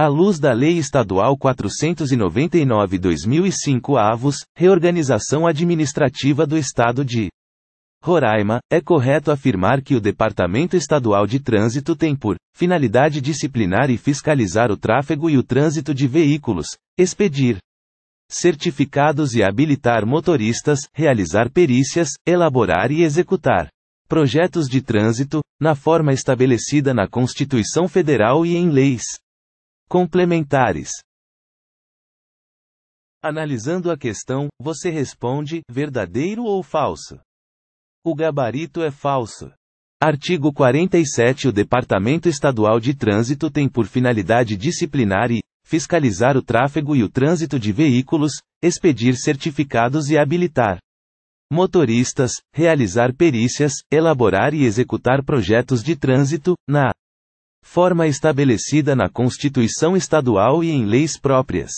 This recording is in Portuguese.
À luz da Lei Estadual 499-2005 avos, Reorganização Administrativa do Estado de Roraima, é correto afirmar que o Departamento Estadual de Trânsito tem por finalidade disciplinar e fiscalizar o tráfego e o trânsito de veículos, expedir certificados e habilitar motoristas, realizar perícias, elaborar e executar projetos de trânsito, na forma estabelecida na Constituição Federal e em leis complementares. Analisando a questão, você responde: verdadeiro ou falso? O gabarito é falso. Artigo 47 O Departamento Estadual de Trânsito tem por finalidade disciplinar e fiscalizar o tráfego e o trânsito de veículos, expedir certificados e habilitar motoristas, realizar perícias, elaborar e executar projetos de trânsito, na forma estabelecida na Constituição Estadual e em leis próprias.